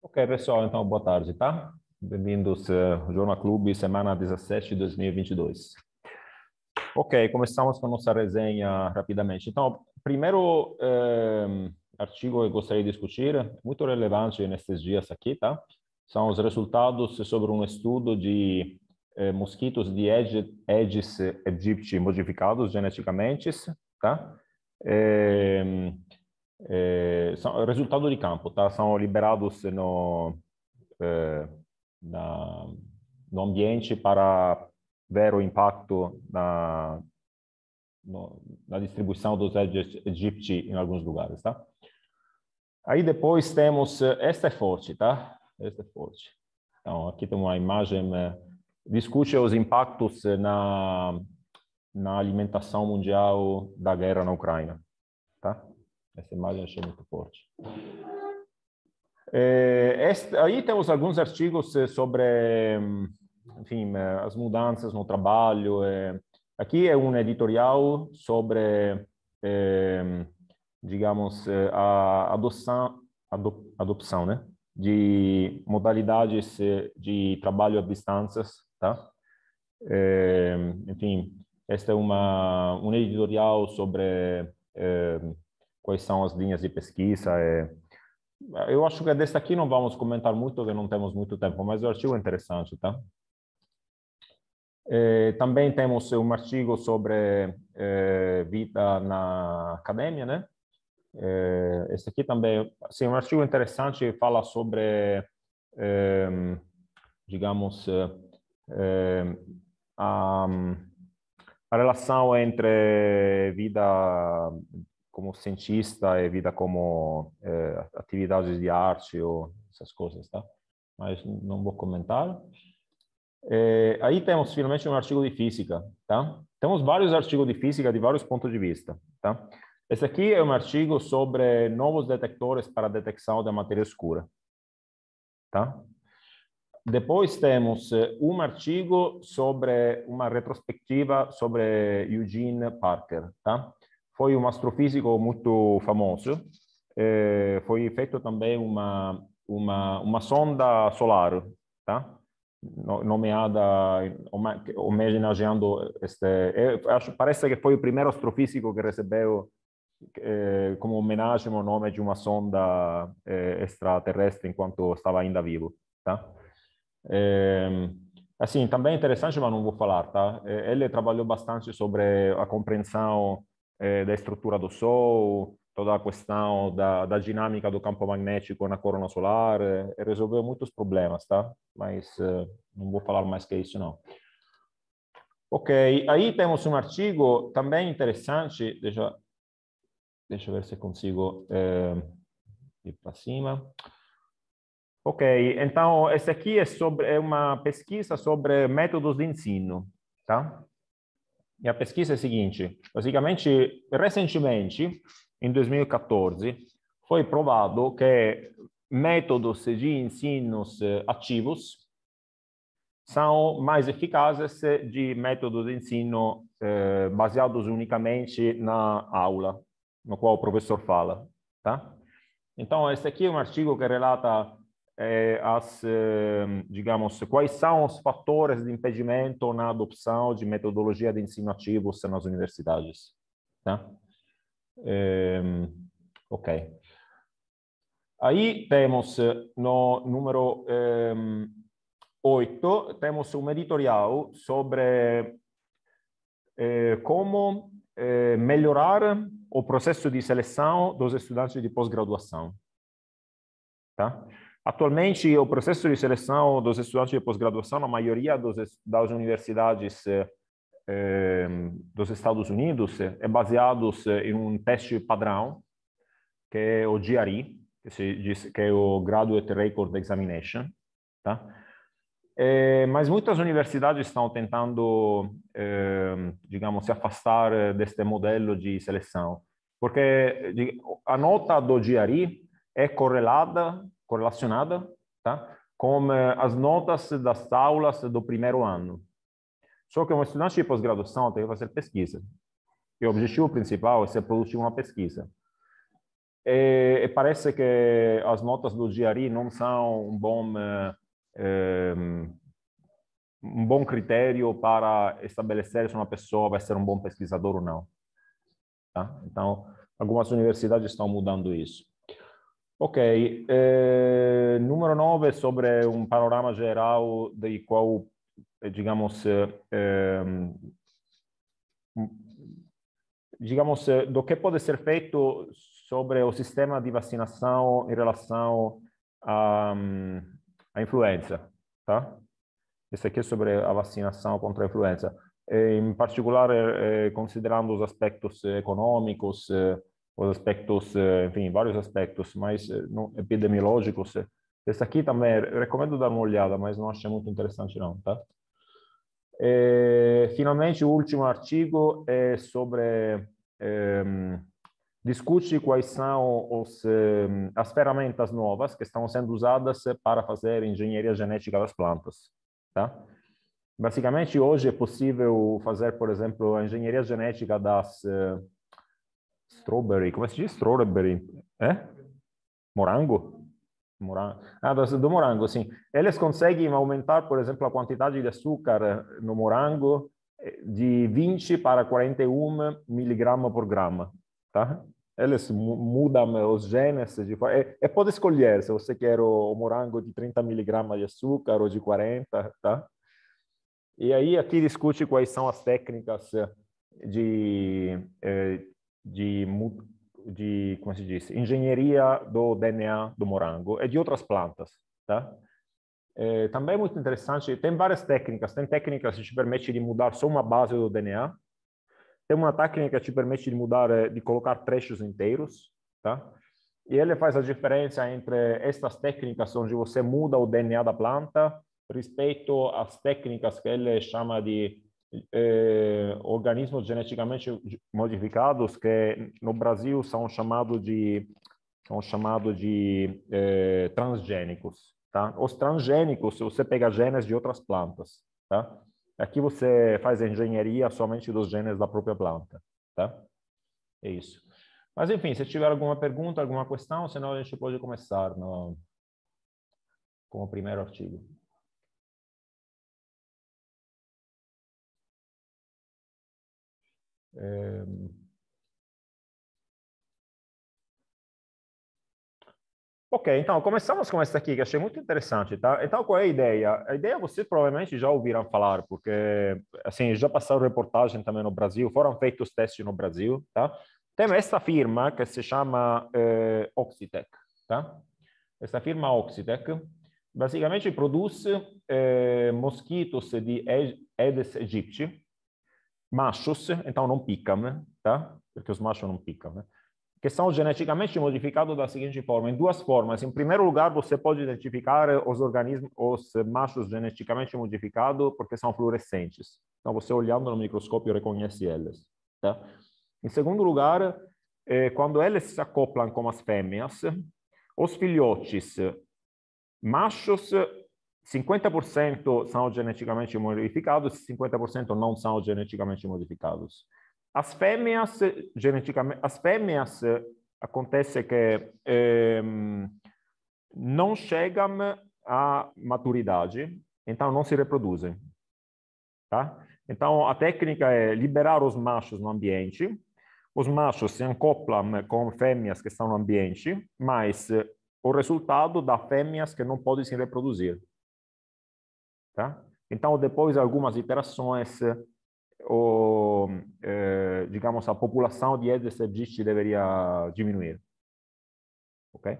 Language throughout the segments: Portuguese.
Ok, pessoal, então boa tarde, tá? Bem-vindos eh, ao Jornal Clube, semana 17 de 2022. Ok, começamos com a nossa resenha rapidamente. Então, primeiro eh, artigo que gostaria de discutir, muito relevante nestes dias aqui, tá? São os resultados sobre um estudo de eh, mosquitos de Aedes aegypti modificados geneticamente, tá? Eh, eh, são, resultado de campo, tá? São liberados no, eh, no ambiente para ver o impacto na, no, na distribuição dos egípcios em alguns lugares, tá? Aí depois temos, esta é forte, tá? Esta é forte. Então, aqui tem uma imagem, eh, discute os impactos na, na alimentação mundial da guerra na Ucrânia, tá? essa imagem achei muito forte. É, este, aí temos alguns artigos eh, sobre, enfim, eh, as mudanças no trabalho. É, aqui é um editorial sobre, é, digamos, a adoção, ado adopção, né? de modalidades de trabalho à distância, tá? enfim, esta é uma um editorial sobre quais são as linhas de pesquisa. É... Eu acho que desse aqui não vamos comentar muito, que não temos muito tempo, mas o artigo é interessante, tá? É, também temos um artigo sobre é, vida na academia, né? É, esse aqui também, é um artigo interessante fala sobre, é, digamos, é, é, a, a relação entre vida como cientista e vida como eh, atividades de arte ou essas coisas, tá? Mas não vou comentar. É, aí temos finalmente um artigo de física, tá? Temos vários artigos de física de vários pontos de vista, tá? Esse aqui é um artigo sobre novos detectores para detecção da matéria escura, tá? Depois temos eh, um artigo sobre uma retrospectiva sobre Eugene Parker, tá? Foi um astrofísico muito famoso. Eh, foi feito também uma, uma, uma sonda solar, tá? nomeada, homenageando este... Eh, acho, parece que foi o primeiro astrofísico que recebeu eh, como homenagem o nome de uma sonda eh, extraterrestre enquanto estava ainda vivo, tá? Eh, assim, também é interessante, mas não vou falar, tá? Eh, ele trabalhou bastante sobre a compreensão eh, da estrutura do Sol, toda a questão da, da dinâmica do campo magnético na corona solar, eh, resolveu muitos problemas, tá? Mas eh, não vou falar mais que isso, não. Ok, aí temos um artigo também interessante, deixa, deixa eu ver se consigo eh, ir para cima. Ok, então esse aqui é, sobre, é uma pesquisa sobre métodos de ensino, tá? minha pesquisa é a seguinte: basicamente, recentemente, em 2014, foi provado que métodos de ensino ativos são mais eficazes que métodos de ensino eh, baseados unicamente na aula, no qual o professor fala. Tá? Então, esse aqui é um artigo que relata eh, as, ehm, digamos, quais são os fatores de impedimento na adoção de metodologia de ensino ativo nas universidades. Tá? É, ok. Aí temos no número eh, 8, temos um editorial sobre eh, como eh, melhorar o processo de seleção dos estudantes de pós-graduação. Tá? Atualmente, o processo de seleção dos estudantes de pós-graduação, na maioria das universidades eh, eh, dos Estados Unidos, eh, é baseado em um teste padrão, que é o GRE, que, se diz, que é o Graduate Record Examination. Tá? É, mas muitas universidades estão tentando, digamos, se afastar deste modelo de seleção, porque a nota do GRE é correlada correlacionada tá? com eh, as notas das aulas do primeiro ano. Só que um estudante tipo de pós-graduação tem que fazer pesquisa. E o objetivo principal é ser produzir uma pesquisa. E, e, parece que as notas do GRI não são um bom eh, ehm, um bom critério para estabelecer se uma pessoa vai ser um bom pesquisador ou não. Tá? Então, algumas universidades estão mudando isso. Ok, eh, número 9 sobre un panorama geral de qual, digamos, eh, digamos, ehm, diciamo, do che può essere fatto sobre o sistema di vacinação in relazione a, à mm, influenza, tá? Esse aqui é sobre la vacinação contro a influenza, em particular eh, considerando os aspectos econômicos, eh, os aspectos, eh, enfim, vários aspectos mais eh, epidemiológicos. Esse aqui também, recomendo dar uma olhada, mas não achei muito interessante não, tá? E, eh, finalmente, o último artigo é sobre... É, discute quais são os, ehm, as ferramentas novas que estão sendo usadas para fazer engenharia genética das plantas, tá? Basicamente, hoje é possível fazer, por exemplo, a engenharia genética das Strawberry, como é que se diz strawberry? É? Morango? Morango. Ah, do morango, sim. Eles conseguem aumentar, por exemplo, a quantidade de açúcar eh, no morango eh, de 20 para 41 miligrama por grama, tá? Eles mudam os genes. De... E, e eh, pode escolher se você quer o, o morango de 30 miligramas de açúcar ou de 40, tá? E aí aqui discute quais são as técnicas de eh, de, de como se diz, engenharia do DNA do morango e de outras plantas, tá? É, também é muito interessante, tem várias técnicas, tem técnicas que te permite de mudar só uma base do DNA, tem uma técnica que te permite de mudar, eh, de colocar trechos inteiros, tá? E ele faz a diferença entre estas técnicas onde você muda o DNA da planta respeito às técnicas que ele chama de eh, organismos geneticamente modificados que no Brasil são chamados de são chamados de eh, transgênicos. Tá? Os transgênicos, você pega genes de outras plantas. Tá? Aqui você faz engenharia somente dos genes da própria planta. Tá? É isso. Mas, enfim, se tiver alguma pergunta, alguma questão, senão a gente pode começar no, com o primeiro artigo. É... Ok, então começamos com essa aqui que achei muito interessante, tá? Então qual é a ideia? A ideia é vocês provavelmente já ouviram falar, porque assim já passaram reportagem também no Brasil, foram feitos testes no Brasil, tá? Tem essa firma que se chama eh, Oxitec, tá? Essa firma Oxitec basicamente produz eh, mosquitos de Aedes aegypti, machos, então não picam, né? tá? Porque os machos não picam, né? Que são geneticamente modificados da seguinte forma, em duas formas. Em primeiro lugar, você pode identificar os organismos, os machos geneticamente modificados, porque são fluorescentes. Então, você olhando no microscópio reconhece eles. Tá? Em segundo lugar, eh, quando eles se acoplam com as fêmeas, os filhotes machos 50% são geneticamente modificados, 50% não são geneticamente modificados. As fêmeas, geneticamente, as fêmeas acontece que eh, não chegam à maturidade, então não se reproduzem. Tá? Então a técnica é liberar os machos no ambiente. Os machos se acoplam com fêmeas que estão no ambiente, mas eh, o resultado dá fêmeas que não podem se reproduzir. Tá? Então, depois de algumas iterações, o, eh, digamos, a população de edges existe deveria diminuir. Ok?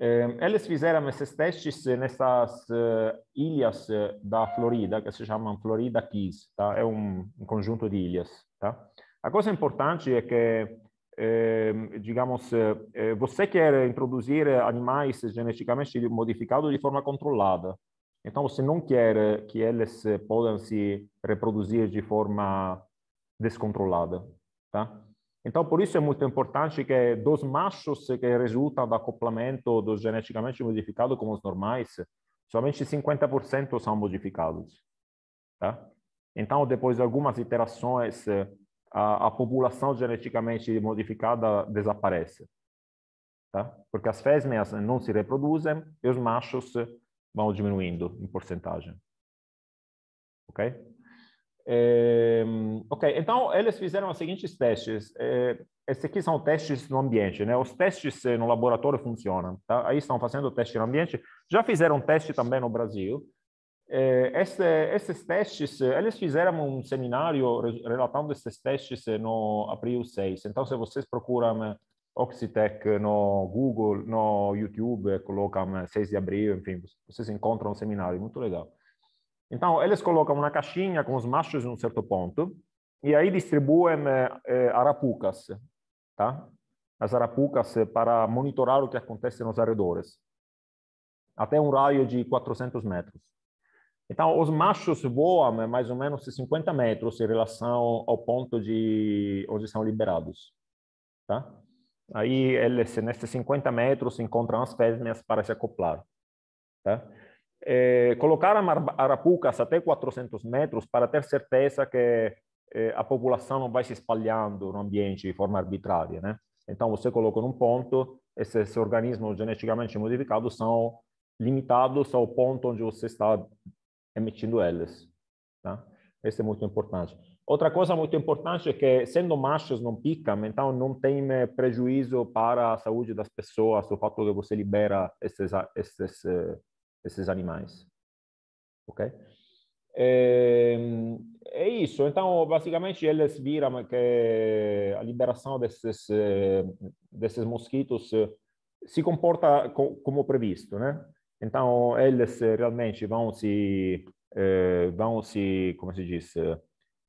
Eh, eles fizeram esses testes nessas eh, ilhas eh, da Florida, que se chamam Florida Keys, tá? É um, um conjunto de ilhas, tá? A coisa importante é que, digamos, você quer introduzir animais geneticamente modificados de forma controlada, então, você não quer que eles possam se reproduzir de forma descontrolada, tá? Então, por isso é muito importante que dos machos que resultam do acoplamento dos geneticamente modificados como os normais, somente 50% são modificados, tá? Então, depois de algumas iterações, a, a população geneticamente modificada desaparece, tá? Porque as fêmeas não se reproduzem e os machos vão diminuindo em porcentagem. Ok? É, ok, então eles fizeram os seguintes testes. É, esses aqui são testes no ambiente, né? Os testes eh, no laboratório funcionam, tá? Aí estão fazendo teste no ambiente. Já fizeram teste também no Brasil. É, esse, esses testes, eles fizeram um seminário relatando esses testes no abril 6. Então, se vocês procuram eh, Oxitec no Google, no YouTube, é, colocam 6 é, de abril, enfim, vocês encontram um seminário, muito legal. Então, eles colocam uma caixinha com os machos em um certo ponto, e aí distribuem eh, arapucas, tá? As arapucas para monitorar o que acontece nos arredores, até um raio de 400 metros. Então, os machos voam mais ou menos 50 metros em relação ao ponto de onde são liberados, tá? Aí, eles, nesses 50 metros, encontram as fêmeas para se acoplar. Tá? É, colocaram arapucas até 400 metros para ter certeza que é, a população não vai se espalhando no ambiente de forma arbitrária. Né? Então, você coloca num ponto, esses organismos geneticamente modificados são limitados ao ponto onde você está emitindo eles. Tá? Isso é muito importante. Outra coisa muito importante é que, sendo machos, não picam, então não tem eh, prejuízo para a saúde das pessoas o fato de você libera esses, esses, eh, esses animais. Ok? É, é, isso. Então, basicamente, eles viram que a liberação desses, desses mosquitos se comporta como previsto, né? Então, eles realmente vão se, vão se, como se diz,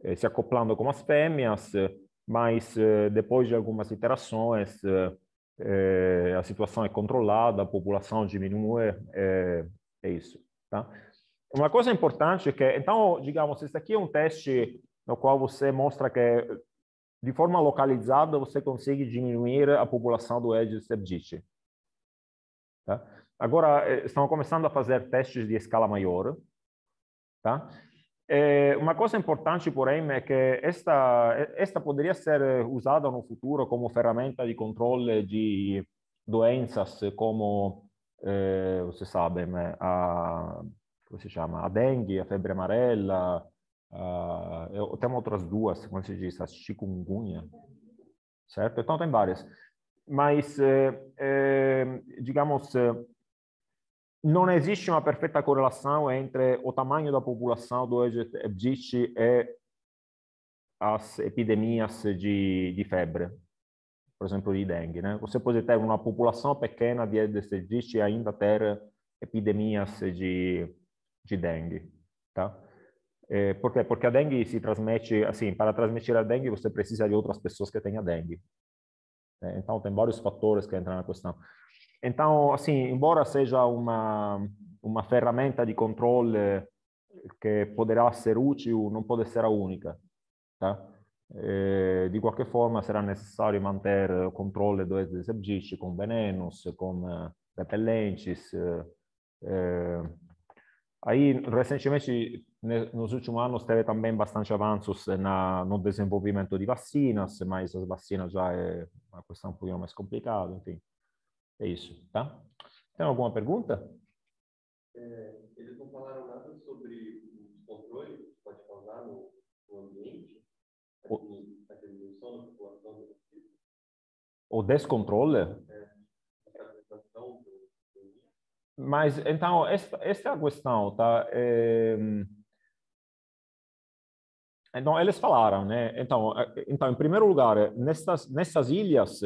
eh, se acoplando com as fêmeas, mas eh, depois de algumas iterações, eh, a situação é controlada, a população diminui, é, é isso. Tá? Uma coisa importante é que, então, digamos, esse aqui é um teste no qual você mostra que, de forma localizada, você consegue diminuir a população do Aedes aegypti. Tá? Agora, estão começando a fazer testes de escala maior, tá? Eh, uma coisa importante, porém, é que esta, esta poderia ser eh, usada no futuro como ferramenta de controle de doenças eh, como, eh, você sabe, a, a dengue, a febre amarela, tem outras duas, como se diz, a chikungunya, certo? Então tem várias. Mas, eh, digamos, não existe uma perfeita correlação entre o tamanho da população do Egito e as epidemias de, de febre, por exemplo, de dengue. Né? Você pode ter uma população pequena de Egito e ainda ter epidemias de, de dengue. Tá? É, por quê? Porque a dengue se transmite, assim, para transmitir a dengue você precisa de outras pessoas que tenham dengue. Né? Então, tem vários fatores que entram na questão. Então, assim, embora seja uma, uma ferramenta de controle que poderá ser útil, não pode ser a única. Tá? E, eh, di qualche forma sarà necessario manter controle do esercizi con venenos, con eh, repellentes. Eh, aí, recentemente, nos últimos anos, teve também bastante avanços na, no desenvolvimento de vacinas, mas as vacinas já é uma questão um pouquinho mais complicada, enfim. É isso, tá? Tem alguma pergunta? É, eles não falaram nada sobre o controle que pode causar no, no ambiente, a diminuição da população do O descontrole? É, Mas, então, esta, esta é a questão, tá? É... Então, eles falaram, né? Então, eh, então em primeiro lugar, nessas, nessas ilhas,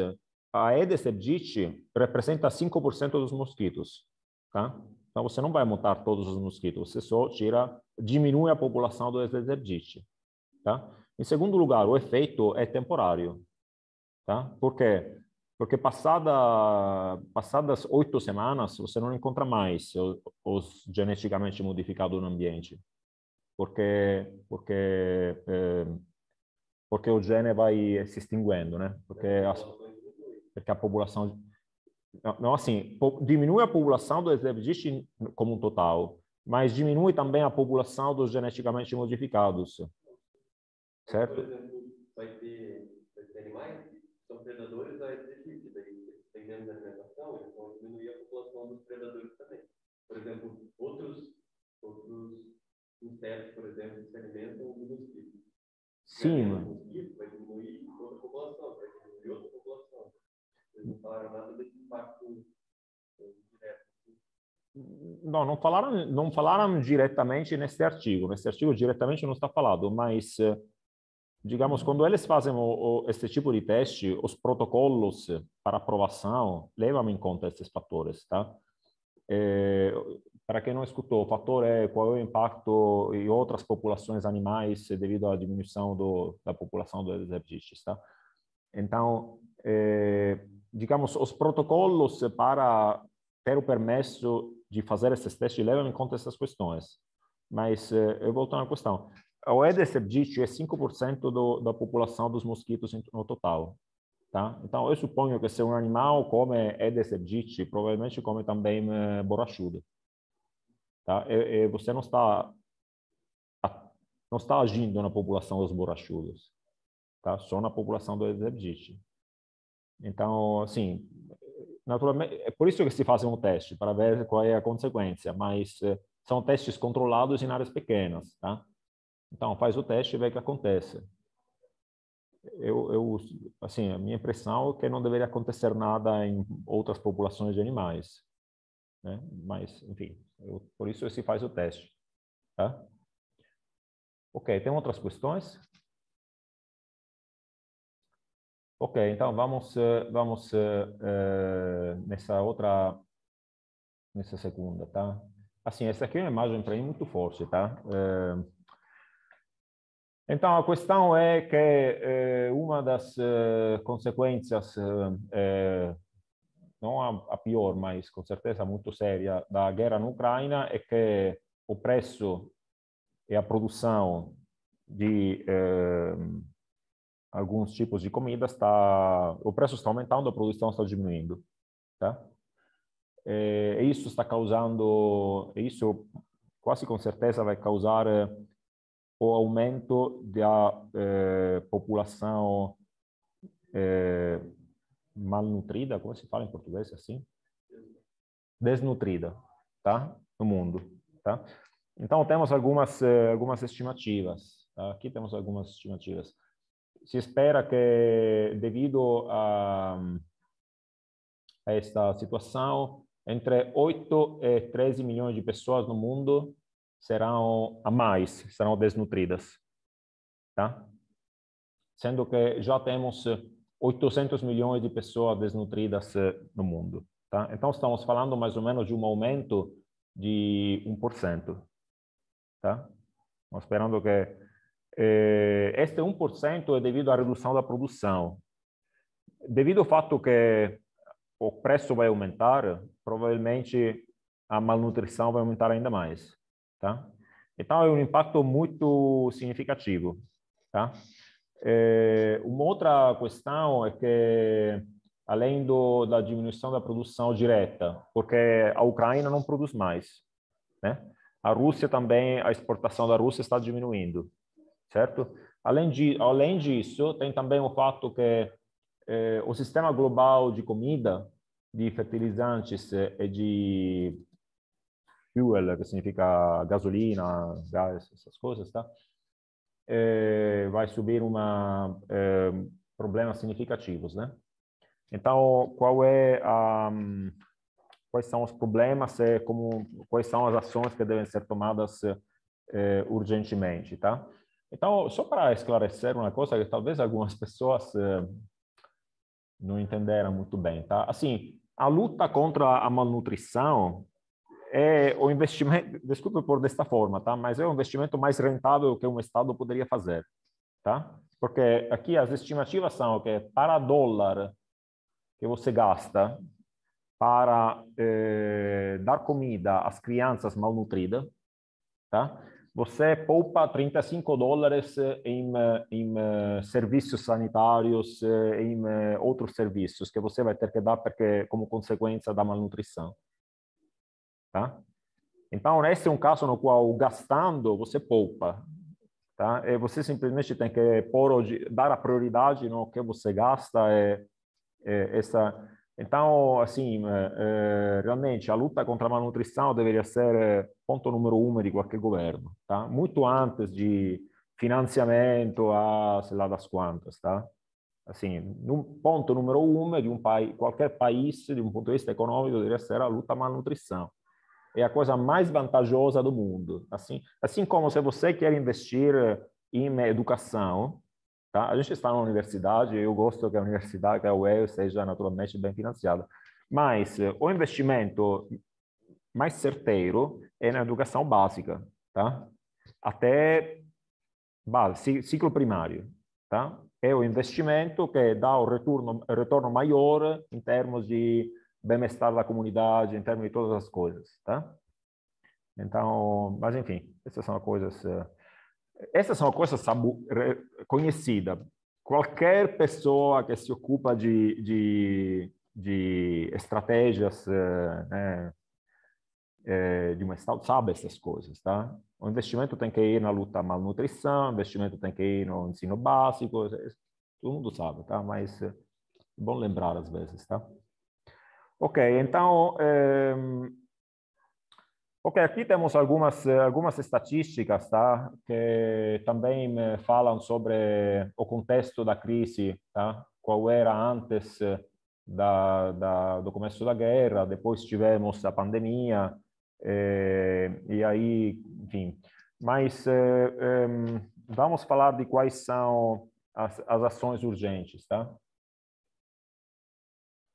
a Aedes aegypti representa 5% dos mosquitos, tá? Então você não vai matar todos os mosquitos, você só tira, diminui a população do Aedes aegypti, tá? Em segundo lugar, o efeito é temporário, tá? Por quê? Porque passada, passadas oito semanas, você não encontra mais os, os geneticamente modificados no ambiente. Porque, porque, é, porque o gene vai se extinguindo, né? Porque as, porque é a população não assim diminui a população do exércitos como um total, mas diminui também a população dos geneticamente modificados, certo? Por exemplo, vai ter, animais que são predadores a exército, tem menos alimentação, eles vão diminuir a população dos predadores também. Por exemplo, outros outros insetos, por exemplo, se alimentam do mosquito. Sim. Né, não falaram nada desse impacto direto. Não, não falaram, não falaram diretamente nesse artigo. Nesse artigo diretamente não está falado, mas eh, digamos quando eles fazem o, o, esse tipo de teste, os protocolos para aprovação levam em conta esses fatores, tá? É, para quem não escutou, o fator é qual é o impacto em outras populações animais devido à diminuição do, da população dos exercícios, tá? Então, é, digamos, os protocolos para ter o permesso de fazer esses testes levam em conta essas questões. Mas eh, eu volto à questão. O OEDS diz é 5% do, da população dos mosquitos no total. Tá? Então, eu suponho que se um animal come Aedes aegypti, provavelmente come também eh, borrachudo. Tá? E, e você não está não está agindo na população dos borrachudos, tá? Só na população do Aedes aegypti. Então, assim, naturalmente, é por isso que se faz um teste, para ver qual é a consequência, mas eh, são testes controlados em áreas pequenas, tá? Então, faz o teste e vê o que acontece. Eu, eu, assim, a minha impressão é que não deveria acontecer nada em outras populações de animais, né? Mas, enfim, eu, por isso se faz o teste, tá? Ok, tem outras questões? Ok, então vamos, eh, vamos uh, nessa outra, nessa segunda, tá? Assim, essa aqui é uma imagem para mim muito forte, tá? Uh, então, a questão é que uh, uma das consequências, não a, a pior, mas com certeza muito séria, da guerra na Ucrânia é que o preço e a produção de alguns tipos de comida está o preço está aumentando, a produção está diminuindo, tá? Eh, e isso está causando, isso quase com certeza vai causar eh, o aumento da eh, população eh, malnutrida, como se fala em português assim? Desnutrida, tá? No mundo, tá? Então temos algumas eh, algumas estimativas. Tá? Aqui temos algumas estimativas si espera que devido a, a esta situação, entre 8 e 13 milhões de pessoas no mundo serão a mais, serão desnutridas, tá? Sendo que já temos 800 milhões de pessoas desnutridas no mundo, tá? Então estamos falando mais ou menos de um aumento de 1%, tá? Estou esperando que eh, este 1% é devido à redução da produção. Devido ao fato que o preço vai aumentar, provavelmente a malnutrição vai aumentar ainda mais, tá? Então é um impacto muito significativo, tá? É, uma outra questão é que além do, da diminuição da produção direta, porque a Ucrânia não produz mais, né? A Rússia também, a exportação da Rússia está diminuindo certo? Além, de, além disso, tem também o fato que eh, o sistema global de comida, de fertilizantes e de fuel, que significa gasolina, gás, essas coisas, tá? Eh, vai subir uma eh, problemas significativos, né? Então, qual é a, quais são os problemas e como quais são as ações que devem ser tomadas eh, urgentemente, tá? Então, só para esclarecer uma coisa que talvez algumas pessoas eh, não entenderam muito bem, tá? Assim, a luta contra a malnutrição é o investimento, desculpe por desta forma, tá? Mas é o investimento mais rentável que um Estado poderia fazer, tá? Porque aqui as estimativas são que para dólar que você gasta para eh, dar comida às crianças malnutridas, tá? você poupa 35 dólares em, em eh, serviços sanitários, eh, em eh, outros serviços que você vai ter que dar porque, como consequência da malnutrição. Tá? Então, esse é um caso no qual, gastando, você poupa. Tá? E você simplesmente tem que pôr, dar a prioridade no que você gasta. é, é essa então, assim, eh, eh, realmente a luta contra a malnutrição deveria ser eh, ponto número um de qualquer governo, tá? Muito antes de financiamento a sei lá das quantas, tá? Assim, um ponto número um de um país, qualquer país, de um ponto de vista econômico, deveria ser a luta à malnutrição. É a coisa mais vantajosa do mundo. Assim, assim como se você quer investir em educação, Tá? A gente está na universidade, eu gosto que a universidade, que a UEL, seja naturalmente bem financiada, mas eh, o investimento mais certeiro é na educação básica, tá? até base, ciclo primário. Tá? É o investimento que dá o retorno, retorno maior em termos de bem-estar da comunidade, em termos de todas as coisas. Tá? Então, mas enfim, essas são coisas eh, essas é são coisas conhecidas. Qualquer pessoa que se ocupa de, de, de estratégias eh, né, eh, de uma Estado sabe essas coisas, tá? O investimento tem que ir na luta à malnutrição, o investimento tem que ir no ensino básico, eh, todo mundo sabe, tá? Mas é bom lembrar às vezes, tá? Ok, então... Ok, aqui temos algumas eh, algumas estatísticas, tá? Que também falam sobre o contexto da crise, tá? Qual era antes eh, da, da do começo da guerra, depois tivemos a pandemia eh, e aí, enfim. Mas vamos falar de quais são as, as ações urgentes, tá?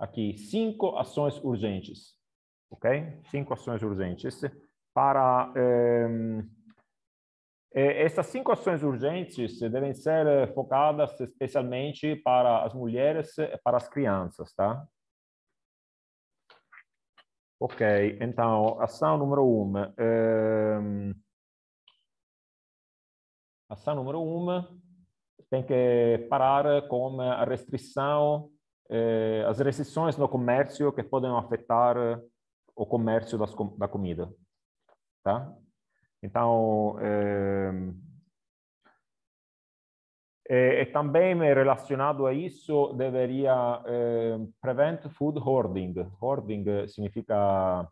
Aqui cinco ações urgentes ok? Cinco ações urgentes para ehm, eh, essas cinco ações urgentes devem ser focadas especialmente para as mulheres e para as crianças, tá? Ok, então, ação número um. Eh, ação número um tem que parar com a restrição, eh, as restrições no comércio que podem afetar o comércio das, da comida, tá? Então, ehm, é, é, também relacionado a isso, deveria é, prevent food hoarding. Hoarding significa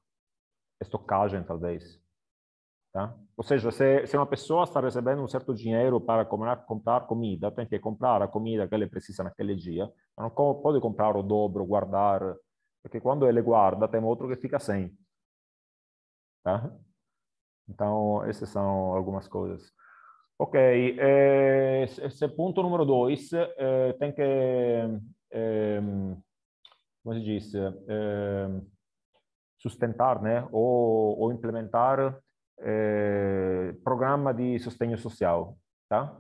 estocagem, talvez. Tá? Ou seja, se, se uma pessoa está recebendo um certo dinheiro para comprar, comprar comida, tem que comprar a comida que ele precisa naquele dia, não pode comprar o dobro, guardar porque quando ele guarda, tem outro que fica sem. Tá? Então, essas são algumas coisas. Ok, eh, esse ponto número dois eh, tem que, eh, como se diz, eh, sustentar né? ou, ou implementar programa de sustento social. Tá?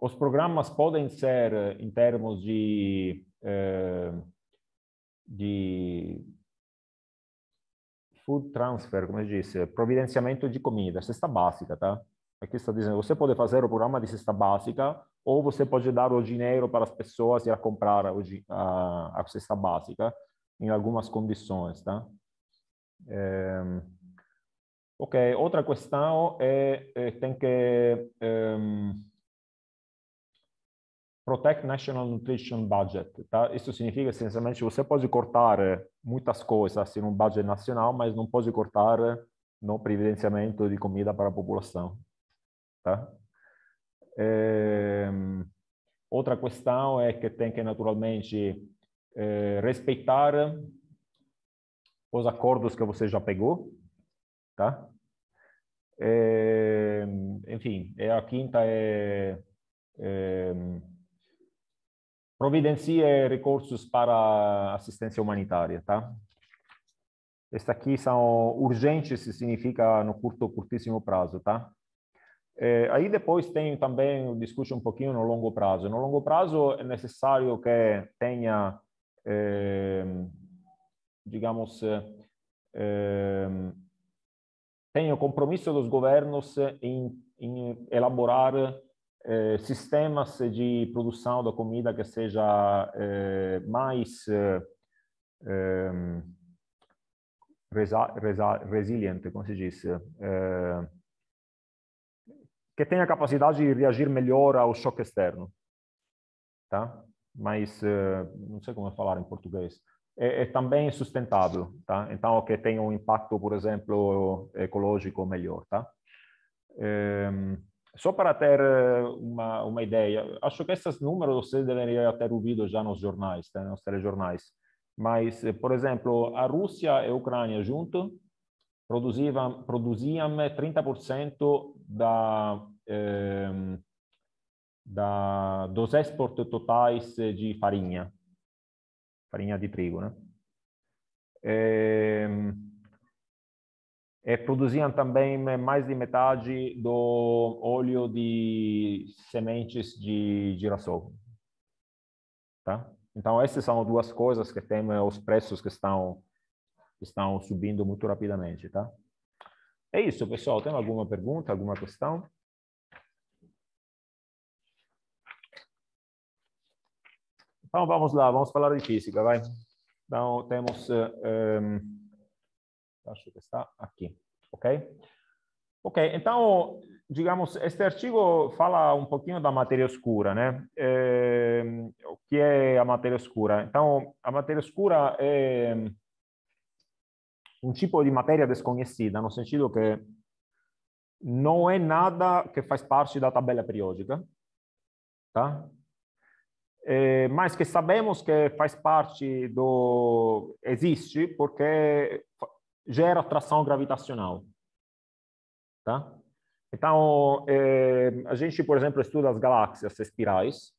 os programas podem ser em termos de eh, di food transfer, come si dice, provvidenziamento di comida, cesta básica, tá? Aqui está dizendo, você pode fazer o programa di cesta básica o você pode dar o dinheiro para as pessoas ir a comprar a, a cesta básica em algumas condições, tá? É... Ehm, ok, outra questão é, é eh, tem que... É, ehm, Protect National Nutrition Budget. Tá? Isso significa, essencialmente, assim, você pode cortar eh, muitas coisas em assim, um budget nacional, mas não pode cortar eh, no previdenciamento de comida para a população. Tá? É... Outra questão é que tem que, naturalmente, é, respeitar os acordos que você já pegou. Tá? É... Enfim, a quinta é... É, Providencie recursos para assistência humanitária, tá? Estas aqui são urgentes, significa no curto, curtíssimo prazo, tá? É, aí depois tem também, discute um pouquinho no longo prazo. No longo prazo é necessário que tenha, é, digamos, é, tenha o compromisso dos governos em, em elaborar eh, sistemas de produção da comida que seja eh, mais eh, ehm, resa, resa, resiliente, como se diz, eh, que tenha capacidade de reagir melhor ao choque externo, tá? Mas eh, não sei como falar em português. É, é, também sustentável, tá? Então que tenha um impacto, por exemplo, ecológico melhor, tá? Ehm, só para ter eh, uma, uma ideia, acho que esses números vocês deveriam ter ouvido já nos jornais, né, nos telejornais. Mas, eh, por exemplo, a Rússia e a Ucrânia junto produziam, produziam 30% da, eh, da, dos exportes totais de farinha, farinha de trigo, né? E, ehm, e produziam também mais de metade do óleo de sementes de girassol. Tá? Então, essas são duas coisas que tem eh, os preços que estão, que estão subindo muito rapidamente. Tá? É isso, pessoal. Tem alguma pergunta, alguma questão? Então, vamos lá. Vamos falar de física, vai. Então, temos... Um, eh, eh, acho que está aqui, ok? Ok, então, digamos, este artigo fala um pouquinho da matéria escura, né? É, o que é a matéria escura? Então, a matéria escura é um tipo de matéria desconhecida, no sentido que não é nada que faz parte da tabela periódica, tá? É, mas que sabemos que faz parte do existe porque gera atração gravitacional. Tá? Então, é, a gente, por exemplo, estuda as galáxias espirais.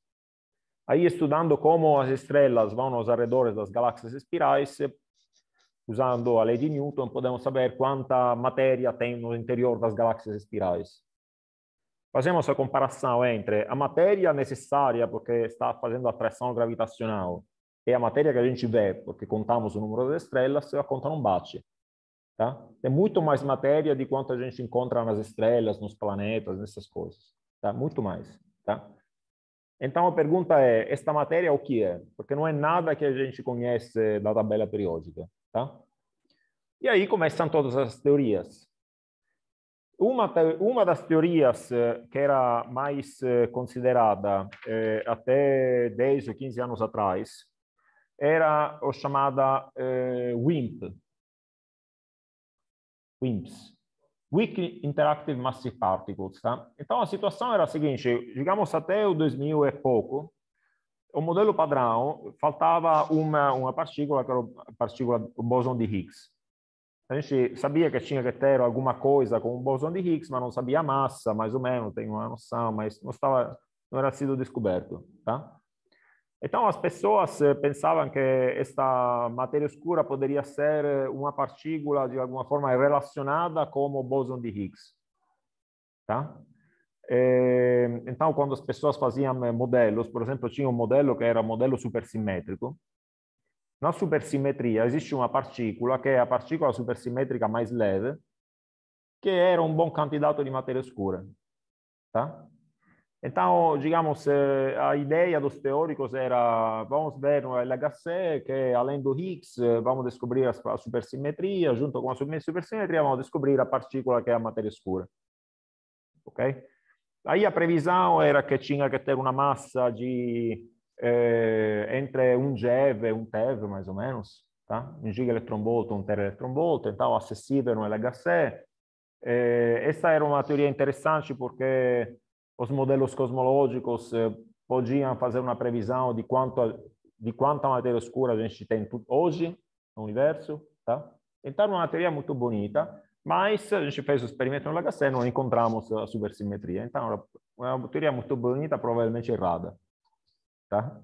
Aí, estudando como as estrelas vão aos arredores das galáxias espirais, é, usando a lei de Newton, podemos saber quanta matéria tem no interior das galáxias espirais. Fazemos a comparação entre a matéria necessária, porque está fazendo atração gravitacional, e a matéria que a gente vê, porque contamos o número de estrelas, e a conta não bate. Tá? Tem é muito mais matéria de quanto a gente encontra nas estrelas, nos planetas, nessas coisas. Tá? Muito mais. Tá? Então, a pergunta é, esta matéria o que é? Porque não é nada que a gente conhece da tabela periódica. Tá? E aí começam todas as teorias. Uma, uma das teorias eh, que era mais eh, considerada eh, até 10 ou 15 anos atrás era a chamada eh, WIMP, WIMPs, Weak Interactive Massive Particles, tá? Então a situação era a seguinte, digamos até o 2000 e pouco, o modelo padrão faltava uma, uma partícula, que era a partícula do bóson de Higgs. A gente sabia que tinha que ter alguma coisa com o bóson de Higgs, mas não sabia a massa, mais ou menos, tem uma noção, mas não, estava, não era sido descoberto, tá? Então, as pessoas eh, pensavam que esta matéria escura poderia ser eh, uma partícula, de alguma forma, relacionada com o bóson de Higgs. Tá? E, eh, então, quando as pessoas faziam modelos, por exemplo, tinha um modelo que era um modelo supersimétrico. Na supersimetria existe uma partícula, que é a partícula supersimétrica mais leve, que era um bom candidato de matéria escura. Tá? Então, digamos, eh, a ideia dos teóricos era vamos ver no LHC que, além do Higgs, eh, vamos descobrir a supersimetria, junto com a supersimetria vamos descobrir a partícula que é a matéria escura. Ok? Aí a previsão era que tinha que ter uma massa de eh, entre um GeV e um TeV, mais ou menos, tá? um gigaeletronvolto, um teraeletronvolto, então acessível no LHC. Eh, essa era uma teoria interessante porque os modelos cosmológicos podiam fazer uma previsão de quanto de quanta matéria escura a gente tem hoje no universo, tá? Então uma teoria muito bonita, mas a gente fez o experimento no LHC, não encontramos a supersimetria. Então uma teoria muito bonita, provavelmente errada, tá?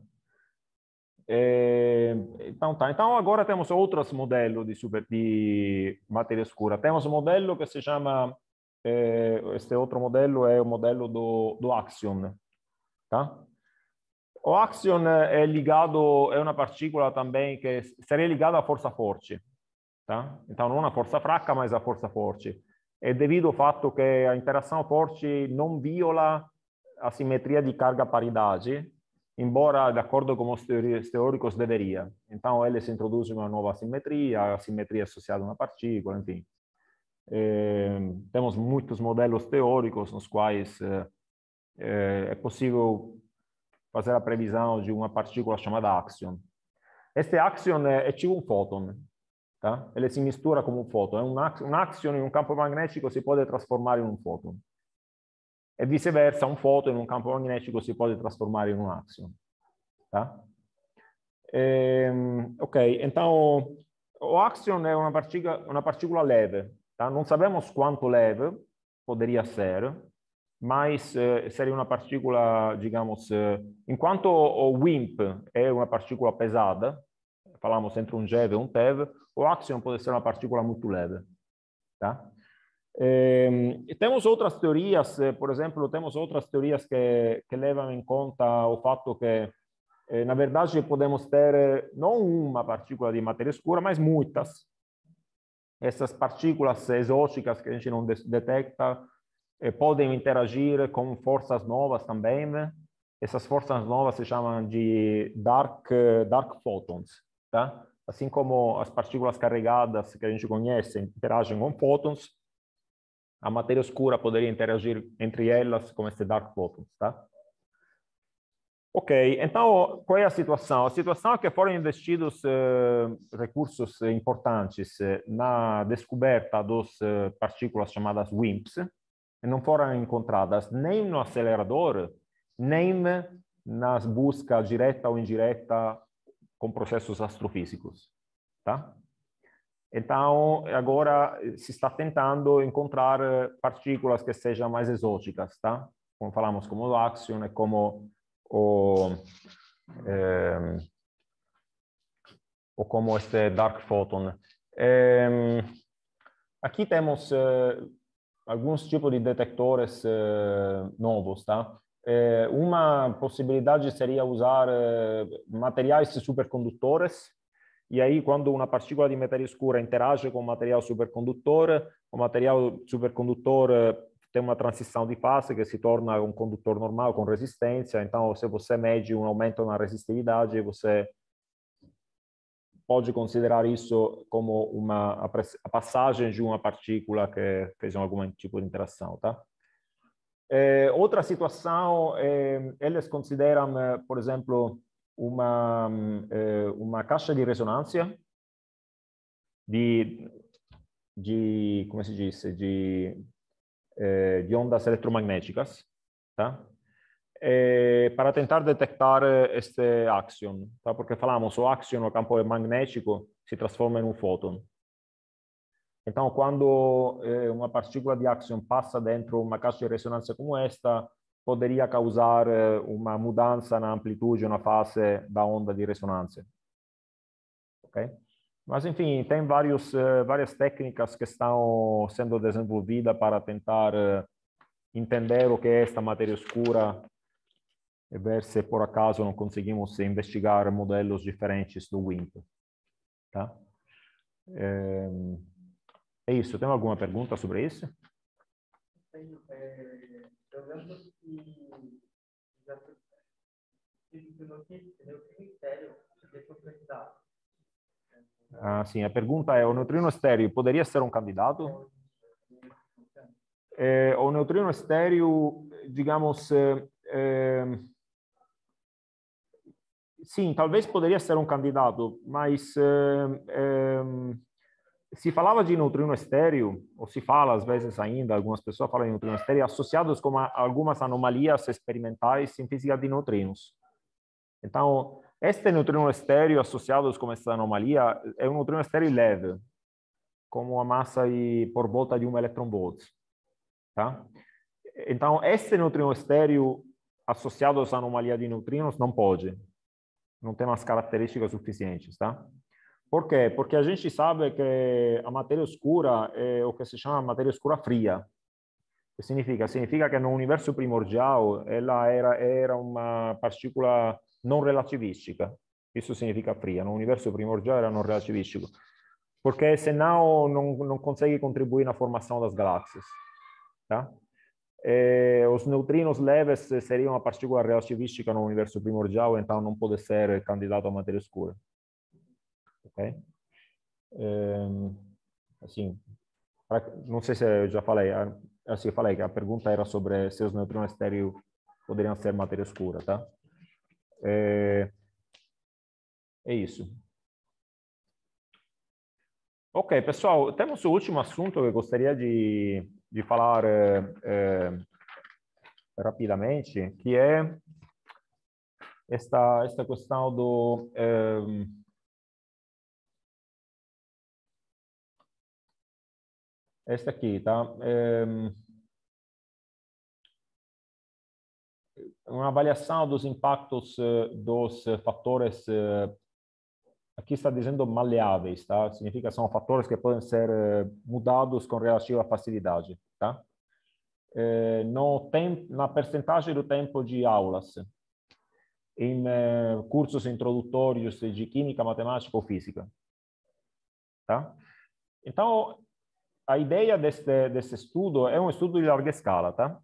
então ehm, tá. Então agora temos outros modelos de super de matéria escura. Temos um modelo que se chama este outro modelo é o modelo do, do Axion. Tá? O Axion é ligado, é uma partícula também que seria ligada à força forte. Tá? Então, não à força fraca, mas à força forte. É devido ao fato que a interação forte não viola a simetria de carga-paridade, embora de acordo com os teóricos deveria. Então, eles introduzem uma nova simetria, a simmetria associata a una partícula, enfim. Eh, temos muitos modelos teóricos nos quais eh, eh, é possível fazer a previsão de uma partícula chamada axion. Este axion é, é tipo um fóton, tá? Ele se mistura como um fóton. É um axion em um campo magnético se pode transformar em um fóton. E vice-versa, um fóton em um campo magnético se pode transformar em um axion, tá? É, ok, então o axion é uma partícula, uma partícula leve, Tá? Não sabemos quanto leve poderia ser, mas eh, seria uma partícula, digamos, eh, enquanto o WIMP é uma partícula pesada, falamos entre um GeV e um TeV, o Axion pode ser uma partícula muito leve. Tá? Ehm, temos outras teorias, eh, por exemplo, temos outras teorias que, que levam em conta o fato que, eh, na verdade, podemos ter eh, não uma partícula de matéria escura, mas muitas, essas partículas exóticas que a gente não detecta eh, podem interagir com forças novas também. Né? Essas forças novas se chamam de dark, dark photons, tá? Assim como as partículas carregadas que a gente conhece interagem com fótons, a matéria escura poderia interagir entre elas com esses dark photons, tá? Ok, então qual é a situação? A situação é que foram investidos eh, recursos importantes eh, na descoberta das eh, partículas chamadas WIMPs, e não foram encontradas nem no acelerador, nem nas buscas direta ou indireta com processos astrofísicos. Tá? Então, agora se está tentando encontrar eh, partículas que sejam mais exóticas, tá? Como falamos, como o axion e né? como ou, eh, um, como este dark photon. aqui temos eh, alguns tipos de detectores eh, novos, tá? uma possibilidade seria usar materiais supercondutores, e aí quando uma partícula de matéria escura interage com o material supercondutor, o material supercondutor tem uma transição de fase que se torna um condutor normal com resistência. Então, se você mede um aumento na resistividade, você pode considerar isso como uma a passagem de uma partícula que fez algum tipo de interação, tá? É, outra situação, é, eles consideram, por exemplo, uma é, uma caixa de ressonância de de como se diz de Eh, di ondas eletromagnéticas, tá? E para tentar detectar este axion, tá? Porque falamos, o axion, o campo magnético, se transforma em un fóton. Então, quando eh, uma partícula de axion passa dentro una caixa de ressonância como esta, poderia causar eh, mudanza mudança na amplitude, na fase da onda de ressonância. Ok? Mas, enfim, tem vários, eh, várias técnicas que estão sendo desenvolvidas para tentar eh, entender o que é esta matéria escura e ver se, por acaso, não conseguimos investigar modelos diferentes do WIMP. Tá? É, é isso. Tem alguma pergunta sobre isso? Tenho. É, eu lembro que já tive que o critério de profundidade ah, sim, a pergunta é, o neutrino estéreo poderia ser um candidato? É, o neutrino estéreo, digamos, é, sim, talvez poderia ser um candidato, mas se falava de neutrino estéreo, ou se fala às vezes ainda, algumas pessoas falam de neutrino estéreo, associados com algumas anomalias experimentais em física de neutrinos. Então, este neutrino estéreo associado com essa anomalia é um neutrino estéreo leve, com uma massa de, por volta de um electron volt. Tá? Então, este neutrino estéreo associado à anomalia de neutrinos não pode. Não tem as características suficientes. Tá? Por quê? Porque a gente sabe que a matéria escura é eh, o que se chama matéria escura fria. Que significa? Significa que no universo primordial ela era, era uma partícula non relativistica. Questo significa fria, no? universo primordiale era non relativistico. Porque senão não, não consegue contribuir na formação das galáxias. Tá? E os neutrinos leves seriam uma partícula relativística no universo primordial, então não pode ser candidato à matéria escura. Ok? Ehm, assim, não sei se eu já falei, assim, eu falei que a pergunta era sobre se os neutrinos estéreo poderiam ser matéria escura, tá? É, é isso. Ok, pessoal, temos o último assunto que eu gostaria de, de falar é, é, rapidamente, que é esta, esta questão do... É, esta aqui, tá? É, uma avaliação dos impactos eh, dos fatores, eh, aqui está dizendo maleáveis, tá? Significa são fatores que podem ser eh, mudados com relativa facilidade, tá? No tempo, na percentagem do tempo de aulas, em cursos introdutórios de química, matemática ou física, tá? Então, a ideia deste, desse estudo é um estudo de larga escala, tá?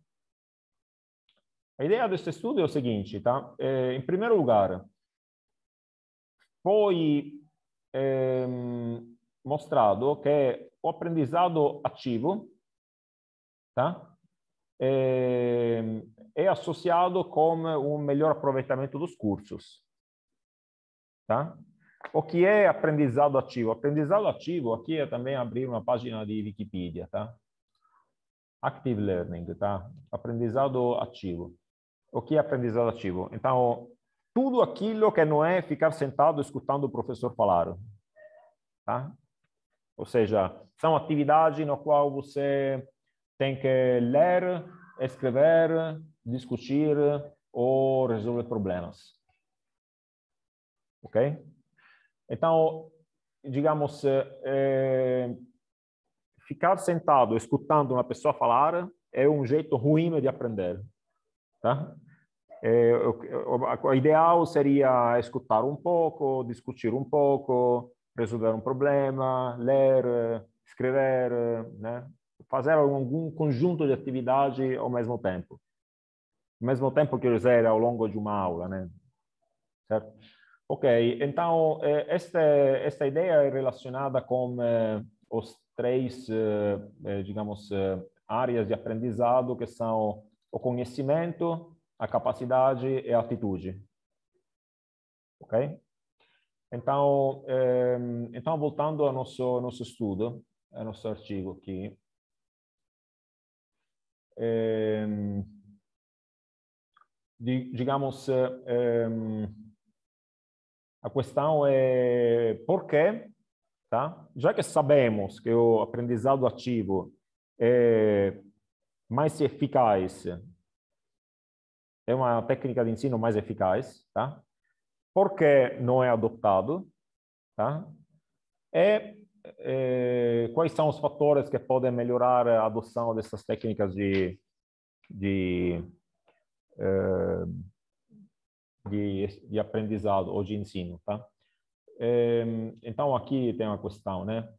A ideia desse estudo é o seguinte, tá? É, em primeiro lugar, foi é, mostrado que o aprendizado ativo tá? é, é associado com um melhor aproveitamento dos cursos. Tá? O que é aprendizado ativo? Aprendizado ativo, aqui é também abrir uma página de Wikipedia, tá? Active Learning, tá? Aprendizado ativo o que é aprendizado ativo? Então, tudo aquilo que não é ficar sentado escutando o professor falar. Tá? Ou seja, são atividades no qual você tem que ler, escrever, discutir ou resolver problemas. Ok? Então, digamos, é, ficar sentado escutando uma pessoa falar é um jeito ruim de aprender. Tá? o é, ideal seria escutar um pouco, discutir um pouco, resolver um problema, ler, escrever, né? fazer algum conjunto de atividades ao mesmo tempo. Ao mesmo tempo que usar ao longo de uma aula, né? Certo? Ok, então é, esta, esta ideia é relacionada com é, os três, digamos, áreas de aprendizado que são o conhecimento, a capacidade e a atitude. Ok? Então, eh, então voltando ao nosso, nosso estudo, ao nosso artigo aqui. Eh, digamos, eh, a questão é por que, tá? já que sabemos que o aprendizado ativo é mais eficaz é uma técnica de ensino mais eficaz, tá? Porque não é adotado, tá? E é, é, quais são os fatores que podem melhorar a adoção dessas técnicas de de, é, de, de aprendizado ou de ensino, tá? É, então aqui tem uma questão, né?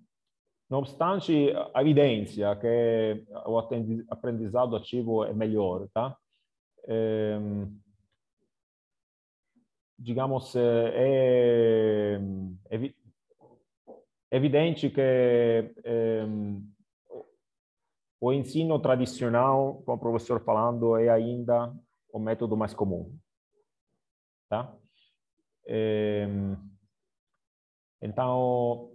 Não obstante a evidência que o aprendizado ativo é melhor, tá? Ehm, digamos, é, eh, eh, evidente que ehm, o ensino tradicional, como o professor falando, é ainda o método mais comum. Tá? Ehm, então,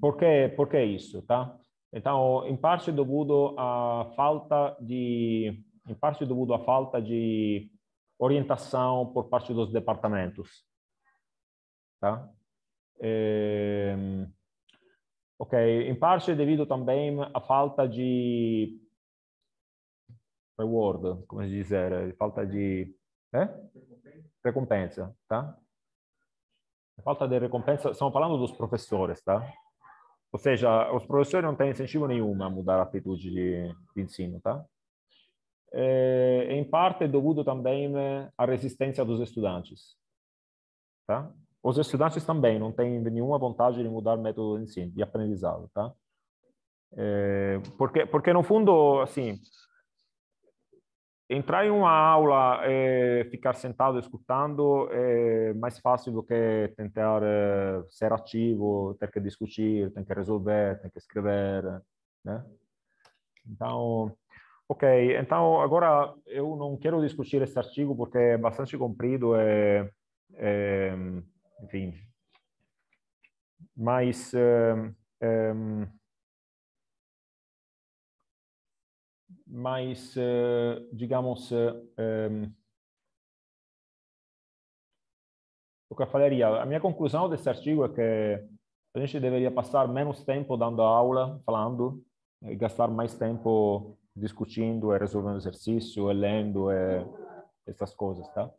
por, que, por que isso? Tá? Então, em parte devido à falta de em parte devido à falta de orientação por parte dos departamentos. Tá? É, ok, em parte devido também à falta de reward, como se dizer, falta de é? recompensa, tá? Falta de recompensa, estamos falando dos professores, tá? Ou seja, os professores não têm incentivo nenhum a mudar a atitude de, de ensino, tá? é, eh, em parte é devido também à resistência dos estudantes. Tá? Os estudantes também não têm nenhuma vontade de mudar o método de ensino, de aprendizado. Tá? Eh, porque, porque, no fundo, assim, entrar em uma aula e é ficar sentado escutando é mais fácil do que tentar eh, ser ativo, ter que discutir, tem que resolver, tem que escrever, né? Então, Ok, então agora eu não quero discutir este artigo porque é bastante comprido é, é enfim, mas é, é mas é, digamos o que eu falaria, a minha conclusão desse artigo é que a gente deveria passar menos tempo dando aula, falando, e gastar mais tempo discutindo, é resolvendo exercício, é lendo, é essas coisas, tá?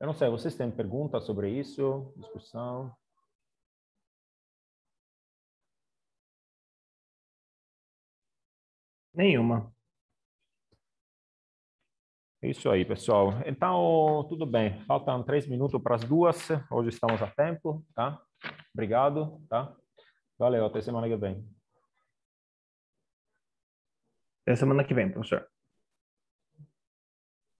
Eu não sei, vocês têm perguntas sobre isso? Discussão? Nenhuma. É isso aí, pessoal. Então, tudo bem. Faltam três minutos para as duas. Hoje estamos a tempo, tá? Obrigado, tá? Valeu, até semana que vem semana que vem, professor.